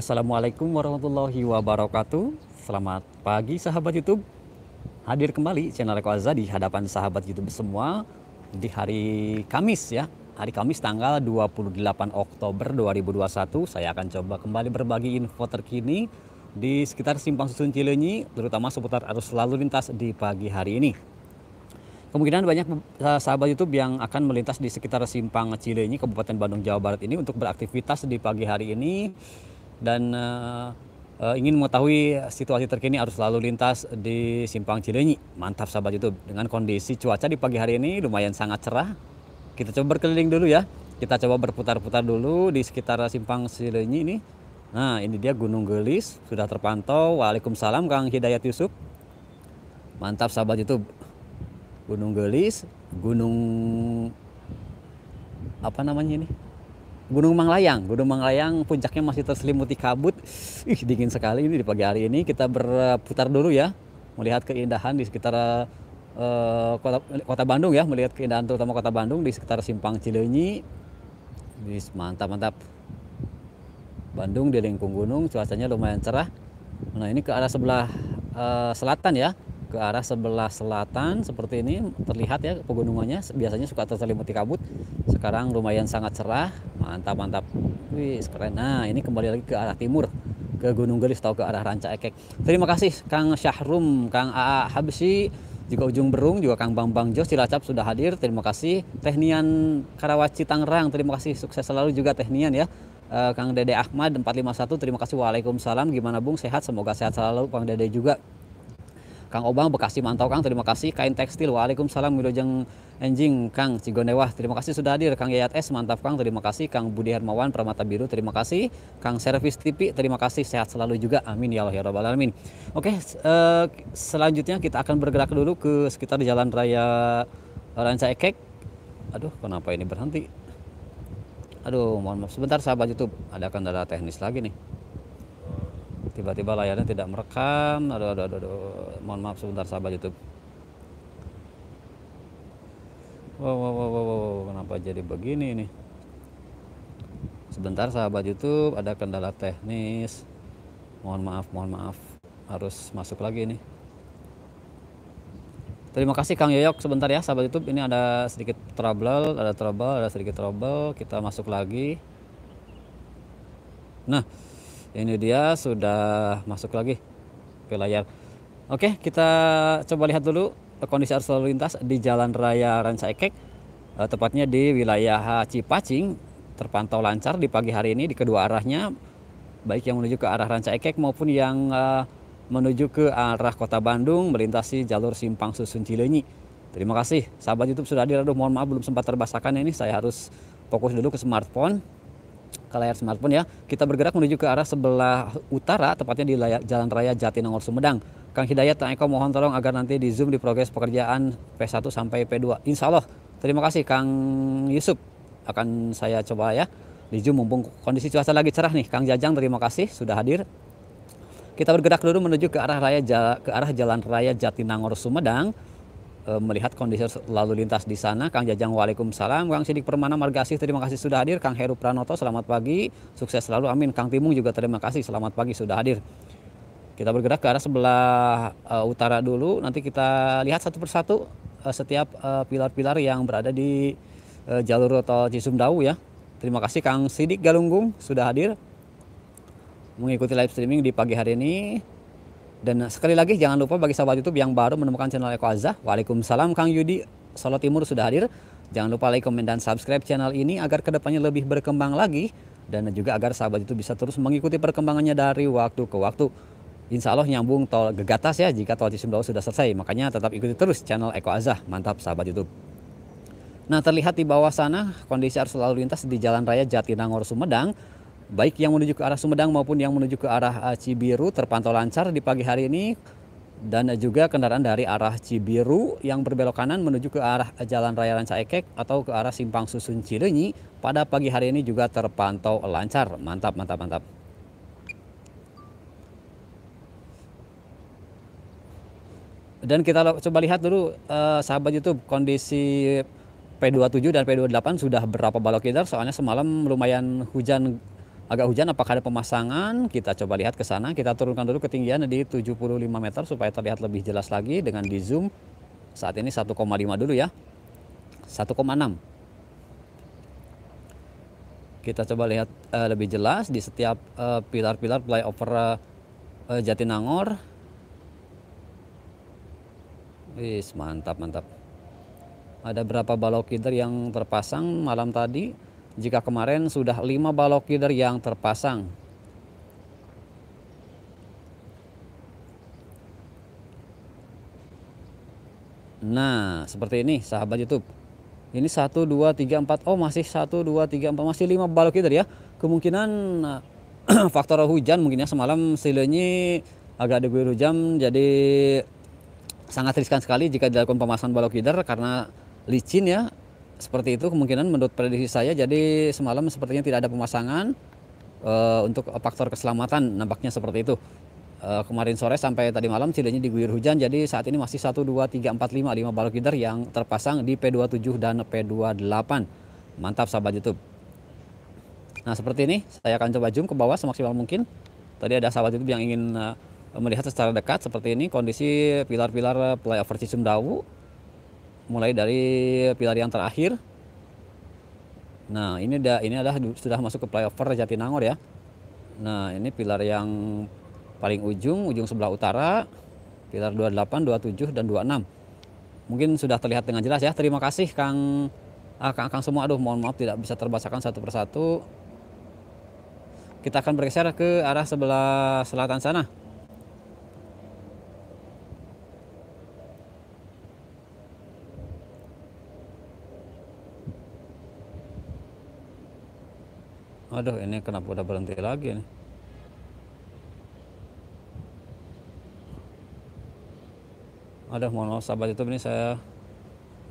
Assalamualaikum warahmatullahi wabarakatuh. Selamat pagi sahabat YouTube. Hadir kembali channel Eko Azza di hadapan sahabat YouTube semua di hari Kamis ya. Hari Kamis tanggal 28 Oktober 2021 saya akan coba kembali berbagi info terkini di sekitar simpang susun Cilenyi terutama seputar arus lalu lintas di pagi hari ini. Kemungkinan banyak eh, sahabat YouTube yang akan melintas di sekitar simpang Cilenyi Kabupaten Bandung Jawa Barat ini untuk beraktivitas di pagi hari ini dan uh, uh, ingin mengetahui situasi terkini arus lalu lintas di Simpang Cilenyi. Mantap sahabat YouTube. Dengan kondisi cuaca di pagi hari ini lumayan sangat cerah. Kita coba berkeliling dulu ya. Kita coba berputar-putar dulu di sekitar Simpang Cilenyi ini. Nah, ini dia Gunung Gelis sudah terpantau. Waalaikumsalam Kang Hidayat Yusuf. Mantap sahabat YouTube. Gunung Gelis, Gunung apa namanya ini? Gunung Manglayang. Gunung Manglayang puncaknya masih terselimuti kabut. Ih, dingin sekali ini di pagi hari ini. Kita berputar dulu ya, melihat keindahan di sekitar uh, kota, kota Bandung ya, melihat keindahan terutama kota Bandung di sekitar Simpang Cileunyi. Wis mantap mantap. Bandung di lingkung gunung, cuacanya lumayan cerah. Nah ini ke arah sebelah uh, selatan ya, ke arah sebelah selatan seperti ini terlihat ya pegunungannya biasanya suka terselimuti kabut sekarang lumayan sangat cerah mantap mantap wih keren nah ini kembali lagi ke arah timur ke Gunung Gelis atau ke arah Ranca Ekek terima kasih Kang Syahrum Kang AA Habsi juga Ujung Berung juga Kang Bambang Jos Cilacap sudah hadir terima kasih Tehnian Karawaci Tangerang terima kasih sukses selalu juga Tehnian ya eh, Kang Dede Ahmad 451 terima kasih Waalaikumsalam gimana Bung sehat semoga sehat selalu Kang Dede juga Kang Obang Bekasi mantau Kang terima kasih kain tekstil Waalaikumsalam Wilujeng Enjing Kang Cigondewa. terima kasih sudah hadir Kang Yayat S mantap Kang terima kasih Kang Budi Hermawan Pramata Biru terima kasih Kang Servis TV terima kasih sehat selalu juga amin ya Allah ya rabbal alamin Oke eh, selanjutnya kita akan bergerak dulu ke sekitar di Jalan Raya Ranca Ekek aduh kenapa ini berhenti aduh mohon maaf sebentar sahabat YouTube ada kendala teknis lagi nih tiba-tiba layarnya tidak merekam aduh aduh aduh, aduh. mohon maaf sebentar sahabat YouTube wow, wow wow wow wow kenapa jadi begini ini? sebentar sahabat YouTube ada kendala teknis mohon maaf mohon maaf harus masuk lagi ini. Terima kasih Kang Yoyok sebentar ya sahabat YouTube ini ada sedikit trouble, ada trouble, ada sedikit trouble. Kita masuk lagi. Nah, ini dia sudah masuk lagi ke layar oke kita coba lihat dulu kondisi arus lalu lintas di jalan raya Ranca Ekek, eh, tepatnya di wilayah Cipacing terpantau lancar di pagi hari ini di kedua arahnya baik yang menuju ke arah Ranca Ekek maupun yang eh, menuju ke arah kota Bandung melintasi jalur simpang susun Cilenyi. Terima kasih sahabat YouTube sudah hadir. Aduh mohon maaf belum sempat terbasakan ini saya harus fokus dulu ke smartphone ke layar smartphone ya. Kita bergerak menuju ke arah sebelah utara, tepatnya di layar, Jalan Raya Jatinangor Sumedang. Kang Hidayat Kang Eko mohon tolong agar nanti di Zoom di progres pekerjaan P1 sampai P2. Insya Allah. Terima kasih Kang Yusuf. Akan saya coba ya. Di Zoom mumpung kondisi cuaca lagi cerah nih. Kang Jajang terima kasih sudah hadir. Kita bergerak dulu menuju ke arah raya ke arah Jalan Raya Jatinangor Sumedang Eh, melihat kondisi lalu lintas di sana. Kang Jajang, Waalaikumsalam. Kang Sidik Permana Margasih, terima kasih sudah hadir. Kang Heru Pranoto, selamat pagi. Sukses selalu, amin. Kang Timung juga terima kasih, selamat pagi sudah hadir. Kita bergerak ke arah sebelah e, utara dulu, nanti kita lihat satu persatu e, setiap pilar-pilar yang berada di jalur tol Cisumdawu ya. Terima kasih Kang Sidik Galunggung sudah hadir mengikuti live streaming di pagi hari ini. Dan sekali lagi jangan lupa bagi sahabat YouTube yang baru menemukan channel Eko Azza, Waalaikumsalam Kang Yudi, Solo Timur sudah hadir. Jangan lupa like, komen, dan subscribe channel ini agar kedepannya lebih berkembang lagi. Dan juga agar sahabat itu bisa terus mengikuti perkembangannya dari waktu ke waktu. Insya Allah nyambung tol Gegatas ya jika tol Cisumdawu sudah selesai. Makanya tetap ikuti terus channel Eko Azah. Mantap sahabat YouTube. Nah terlihat di bawah sana kondisi arus lalu lintas di Jalan Raya Jatinangor Sumedang baik yang menuju ke arah Sumedang maupun yang menuju ke arah eh, Cibiru terpantau lancar di pagi hari ini dan juga kendaraan dari arah Cibiru yang berbelok kanan menuju ke arah Jalan Raya Ekek atau ke arah Simpang Susun Cilenyi pada pagi hari ini juga terpantau lancar. Mantap, mantap, mantap. Dan kita coba lihat dulu eh, sahabat YouTube kondisi P27 dan P28 sudah berapa balok kita soalnya semalam lumayan hujan agak hujan apakah ada pemasangan kita coba lihat ke sana kita turunkan dulu ketinggian di 75 meter supaya terlihat lebih jelas lagi dengan di zoom saat ini 1,5 dulu ya 1,6 kita coba lihat uh, lebih jelas di setiap eh, pilar-pilar uh, flyover uh, Jatinangor Wis mantap mantap ada berapa balok kider yang terpasang malam tadi jika kemarin sudah 5 balok feeder yang terpasang. Nah, seperti ini sahabat YouTube. Ini 1 2 3 4. Oh, masih 1 2 3 4. Masih 5 balok feeder ya. Kemungkinan faktor hujan mungkin ya semalam silenyi agak diguyur hujan jadi sangat riskan sekali jika dilakukan pemasangan balok feeder karena licin ya seperti itu kemungkinan menurut prediksi saya jadi semalam sepertinya tidak ada pemasangan uh, untuk faktor keselamatan nampaknya seperti itu. Uh, kemarin sore sampai tadi malam Cilenya diguyur hujan jadi saat ini masih 1 2 3 4 5 5 balok gider yang terpasang di P27 dan P28. Mantap sahabat YouTube. Nah, seperti ini saya akan coba zoom ke bawah semaksimal mungkin. Tadi ada sahabat YouTube yang ingin eh, melihat secara dekat seperti ini kondisi pilar-pilar flyover Cisumdawu mulai dari pilar yang terakhir. Nah, ini da, ini adalah sudah masuk ke flyover Jatinangor ya. Nah, ini pilar yang paling ujung, ujung sebelah utara, pilar 28, 27 dan 26. Mungkin sudah terlihat dengan jelas ya. Terima kasih Kang ah, Kang, Kang semua. Aduh, mohon maaf tidak bisa terbacakan satu persatu. Kita akan bergeser ke arah sebelah selatan sana. aduh ini kenapa udah berhenti lagi nih ada mohon maaf sahabat YouTube ini saya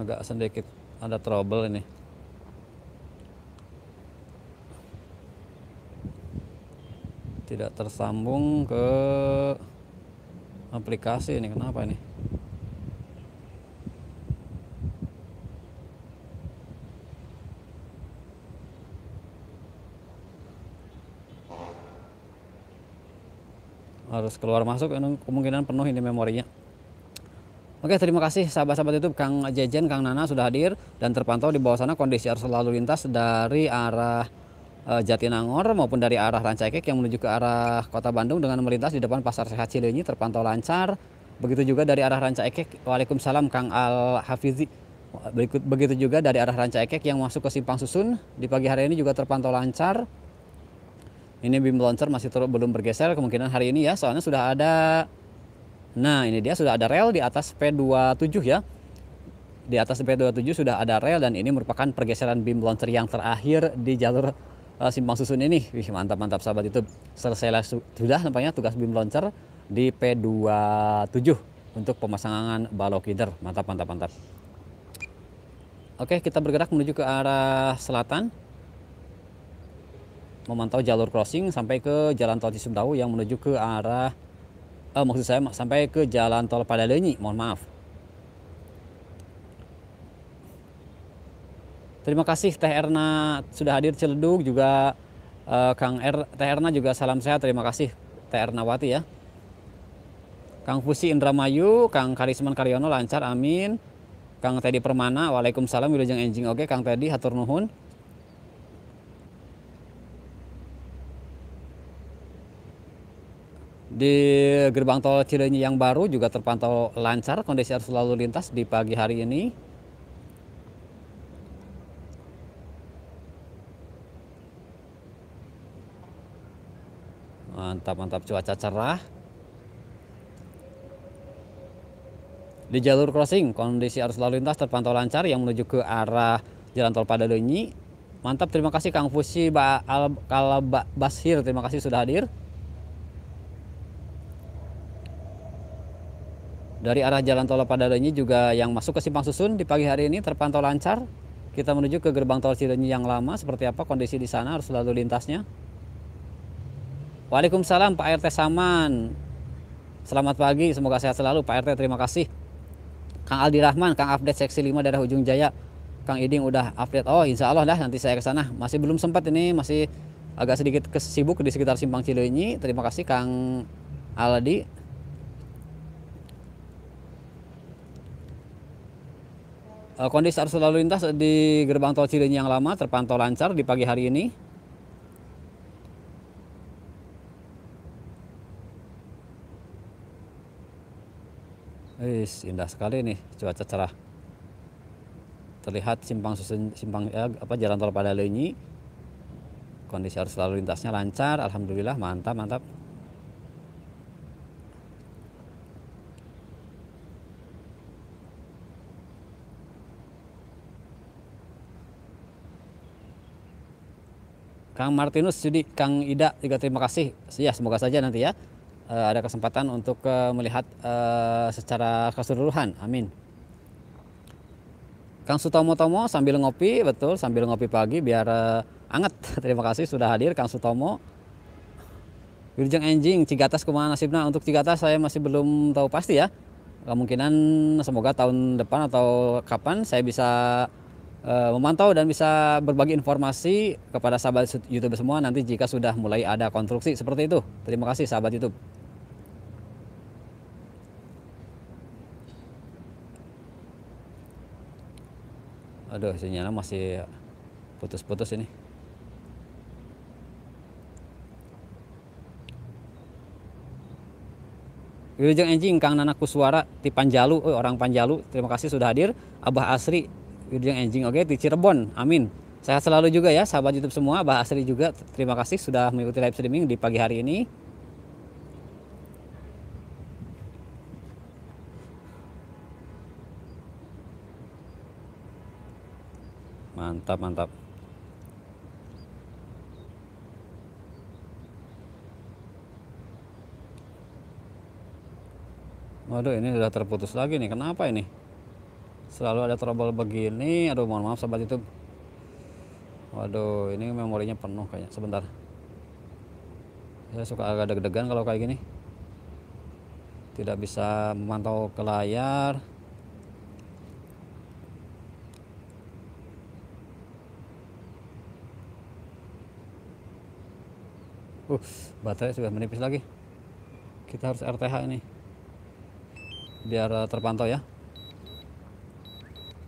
agak sedikit ada trouble ini tidak tersambung ke aplikasi ini kenapa ini terus keluar masuk anu, kemungkinan penuh ini memorinya. Oke, terima kasih sahabat-sahabat YouTube Kang Jejen, Kang Nana sudah hadir dan terpantau di bawah sana kondisi arus lalu lintas dari arah e, Jatinangor maupun dari arah Rancaikek yang menuju ke arah Kota Bandung dengan melintas di depan Pasar Sehat Cileunyi terpantau lancar. Begitu juga dari arah Rancaikek. Waalaikumsalam Kang Al Hafizi. Begitu juga dari arah Rancaikek yang masuk ke Simpang Susun di pagi hari ini juga terpantau lancar. Ini beam launcher masih terus belum bergeser kemungkinan hari ini ya soalnya sudah ada Nah, ini dia sudah ada rel di atas P27 ya. Di atas P27 sudah ada rel dan ini merupakan pergeseran beam launcher yang terakhir di jalur uh, simpang susun ini. Wih, mantap-mantap sahabat itu. Selesailah sudah nampaknya tugas beam launcher di P27 untuk pemasangan balok leader Mantap, mantap, mantap. Oke, kita bergerak menuju ke arah selatan memantau jalur crossing sampai ke jalan tol Cisumdawu yang menuju ke arah eh, maksud saya sampai ke jalan tol Padalenyi, mohon maaf. Terima kasih Teh Erna sudah hadir celeduk juga eh, Kang Er Teh Erna juga salam sehat. Terima kasih Teh Ernawati ya. Kang Fusi Indramayu, Kang Karisman Karyono lancar amin. Kang Teddy Permana, Waalaikumsalam Wilujeng Enjing. Oke, Kang Teddy hatur nuhun. Di gerbang tol Cilenyi yang baru juga terpantau lancar kondisi arus lalu lintas di pagi hari ini. Mantap, mantap cuaca cerah. Di jalur crossing, kondisi arus lalu lintas terpantau lancar yang menuju ke arah Jalan Tol Padalenyi. Mantap, terima kasih Kang Fusi ba Al Basir terima kasih sudah hadir. Dari arah jalan tol Padalenyi juga yang masuk ke Simpang Susun di pagi hari ini terpantau lancar. Kita menuju ke gerbang tol Cilenyi yang lama. Seperti apa kondisi di sana harus lalu lintasnya? Waalaikumsalam Pak RT Saman. Selamat pagi, semoga sehat selalu Pak RT. Terima kasih. Kang Aldi Rahman, Kang update seksi 5 daerah Ujung Jaya. Kang Iding udah update. Oh, insya Allah dah nanti saya ke sana. Masih belum sempat ini, masih agak sedikit kesibuk di sekitar simpang Cilenyi. Terima kasih Kang Aldi. Eh, kondisi arus lalu lintas di gerbang tol Cilenyi yang lama terpantau lancar di pagi hari ini. Wis, indah sekali nih cuaca cerah. Terlihat simpang susun simpang ya, apa jalan tol Padalenyi. Kondisi arus lalu lintasnya lancar, alhamdulillah mantap mantap. Kang Martinus jadi Kang Ida juga terima kasih. Ya semoga saja nanti ya eh, ada kesempatan untuk eh, melihat eh, secara keseluruhan. Amin. Kang Sutomo Tomo sambil ngopi, betul sambil ngopi pagi biar hangat. anget. Terima kasih sudah hadir Kang Sutomo. Wirjeng Enjing, Cigatas kemana nasibnya? Untuk Cigatas saya masih belum tahu pasti ya. Kemungkinan semoga tahun depan atau kapan saya bisa Eh, memantau dan bisa berbagi informasi kepada sahabat YouTube semua nanti jika sudah mulai ada konstruksi seperti itu. Terima kasih sahabat YouTube. Aduh, sinyalnya masih putus-putus ini. Wilujeng Enjing, Kang Nanaku Suara di Panjalu, oh, eh, orang Panjalu, terima kasih sudah hadir. Abah Asri, video yang anjing Oke, di Cirebon. Amin. Sehat selalu juga ya sahabat YouTube semua, Bah Asri juga. Terima kasih sudah mengikuti live streaming di pagi hari ini. Mantap, mantap. Waduh, ini sudah terputus lagi nih. Kenapa ini? selalu ada trouble begini aduh mohon maaf sobat youtube waduh ini memorinya penuh kayaknya sebentar saya suka agak deg-degan kalau kayak gini tidak bisa memantau ke layar uh baterai sudah menipis lagi kita harus RTH ini biar terpantau ya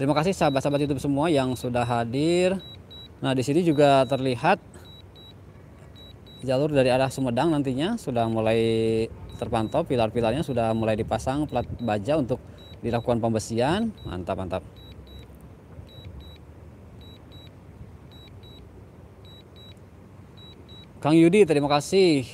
Terima kasih sahabat-sahabat YouTube semua yang sudah hadir. Nah, di sini juga terlihat jalur dari arah Sumedang nantinya sudah mulai terpantau pilar-pilarnya sudah mulai dipasang plat baja untuk dilakukan pembesian. Mantap, mantap. Kang Yudi, terima kasih.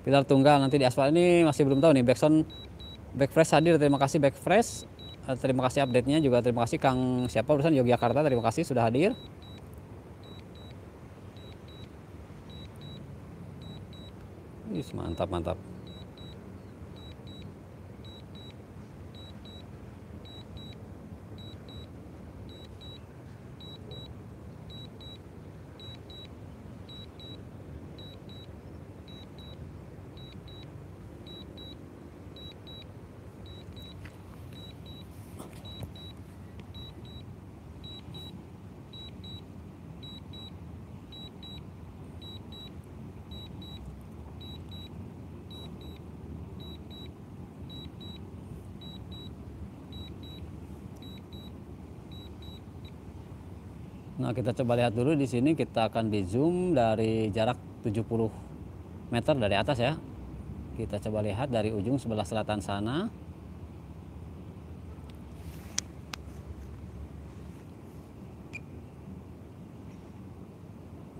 Pilar tunggal nanti di aspal ini masih belum tahu nih backsound backfresh hadir. Terima kasih backfresh. Eh, terima kasih update-nya juga terima kasih Kang siapa urusan Yogyakarta terima kasih sudah hadir. mantap mantap. Nah, kita coba lihat dulu di sini kita akan di zoom dari jarak 70 meter dari atas ya. Kita coba lihat dari ujung sebelah selatan sana.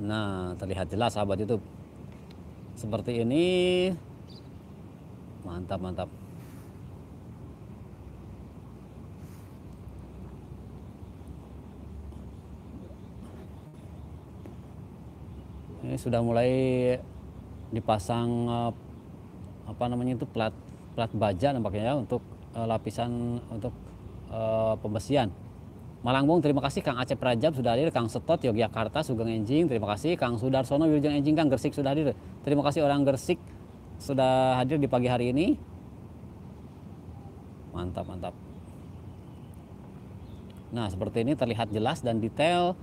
Nah, terlihat jelas sahabat YouTube. Seperti ini. Mantap, mantap. ini sudah mulai dipasang eh, apa namanya itu plat plat baja nampaknya ya untuk eh, lapisan untuk eh, pembersihan Malangbong, terima kasih Kang aceh prajab sudah hadir, Kang Setot Yogyakarta Sugeng Enjing, terima kasih Kang Sudarsono wirjeng Enjing, Kang Gersik sudah hadir. Terima kasih orang Gersik sudah hadir di pagi hari ini. Mantap, mantap. Nah, seperti ini terlihat jelas dan detail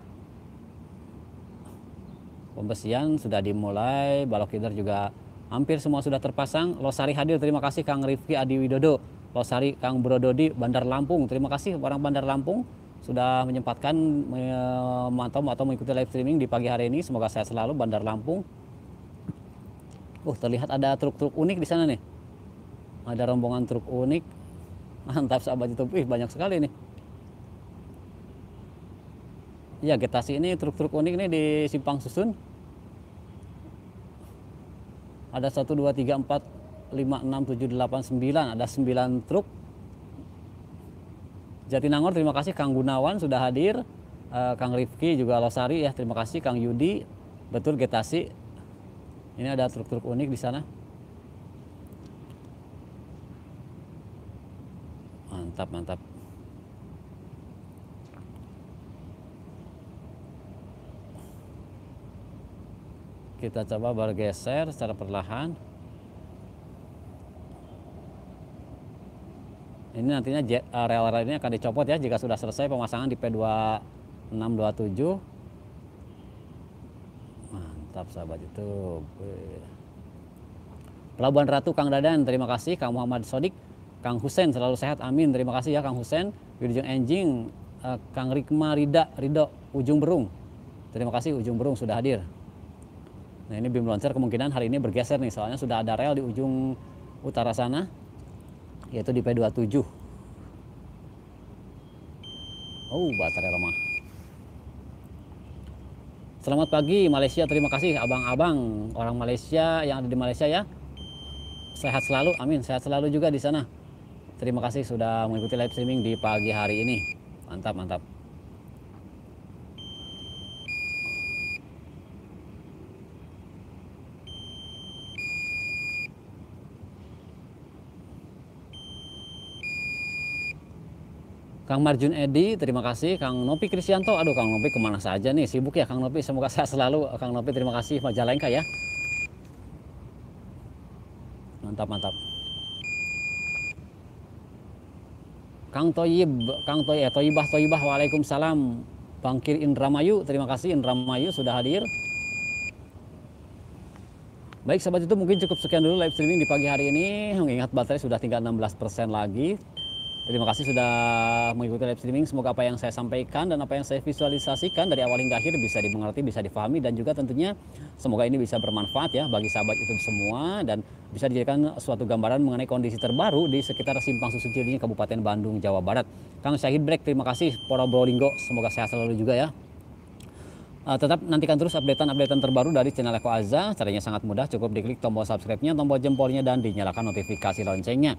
Pembersihan sudah dimulai, balok kider juga hampir semua sudah terpasang. Losari hadir, terima kasih Kang Rifki Adi Widodo. Losari Kang Brododi Bandar Lampung, terima kasih orang Bandar Lampung sudah menyempatkan memantau atau mengikuti live streaming di pagi hari ini. Semoga sehat selalu Bandar Lampung. Uh, terlihat ada truk-truk unik di sana nih. Ada rombongan truk unik. Mantap sahabat YouTube. Ih, banyak sekali nih. Ya, getasi ini truk-truk unik nih di Simpang Susun ada 1, 2, 3, 4, 5, 6, 7, 8, 9, ada 9 truk. Jatinangor terima kasih Kang Gunawan sudah hadir, uh, Kang Rifki juga Losari ya terima kasih Kang Yudi, betul Getasi. Ini ada truk-truk unik di sana. Mantap, mantap. kita coba bergeser secara perlahan ini nantinya eh, rel-rel ini akan dicopot ya jika sudah selesai pemasangan di P2627 mantap sahabat YouTube Pelabuhan Ratu Kang Dadan terima kasih Kang Muhammad Sodik Kang Husen selalu sehat amin terima kasih ya Kang Husen ujung Enjing eh, Kang Rikma Rida Rido Ujung Berung terima kasih Ujung Berung sudah hadir Nah ini beam launcher kemungkinan hari ini bergeser nih soalnya sudah ada rel di ujung utara sana yaitu di P27. Oh baterai lemah. Selamat pagi Malaysia, terima kasih abang-abang orang Malaysia yang ada di Malaysia ya. Sehat selalu, amin. Sehat selalu juga di sana. Terima kasih sudah mengikuti live streaming di pagi hari ini. Mantap, mantap. Kang Marjun Edi, terima kasih. Kang Nopi Krisyanto, aduh Kang Nopi kemana saja nih? Sibuk ya Kang Nopi, semoga sehat selalu. Kang Nopi, terima kasih. Majalengka ya. Mantap, mantap. Kang Toyib, Kang Toyib, eh, Toyibah, Toyibah, Waalaikumsalam. Bangkir Indramayu, terima kasih Indramayu sudah hadir. Baik sahabat itu mungkin cukup sekian dulu live streaming di pagi hari ini. Mengingat baterai sudah tinggal 16% lagi. Terima kasih sudah mengikuti live streaming. Semoga apa yang saya sampaikan dan apa yang saya visualisasikan dari awal hingga akhir bisa dimengerti, bisa difahami dan juga tentunya semoga ini bisa bermanfaat ya bagi sahabat YouTube semua dan bisa dijadikan suatu gambaran mengenai kondisi terbaru di sekitar Simpang Susun Cilinyi Kabupaten Bandung, Jawa Barat. Kang Syahid Break, terima kasih Brolinggo, Semoga sehat selalu juga ya. Uh, tetap nantikan terus updatean-updatean terbaru dari channel Eko Azza. Caranya sangat mudah, cukup diklik tombol subscribe-nya, tombol jempolnya, dan dinyalakan notifikasi loncengnya.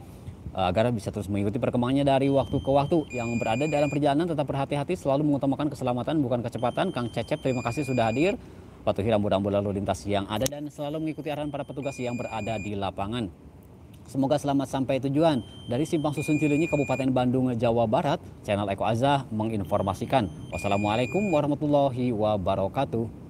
Eh, agar bisa terus mengikuti perkembangannya dari waktu ke waktu. Yang berada dalam perjalanan tetap berhati-hati, selalu mengutamakan keselamatan bukan kecepatan. Kang Cecep, terima kasih sudah hadir. Patuhi rambu-rambu lalu lintas yang ada dan selalu mengikuti arahan para petugas yang berada di lapangan. Semoga selamat sampai tujuan. Dari Simpang Susun Cilinyi, Kabupaten Bandung, Jawa Barat, channel Eko Azah menginformasikan. Wassalamualaikum warahmatullahi wabarakatuh.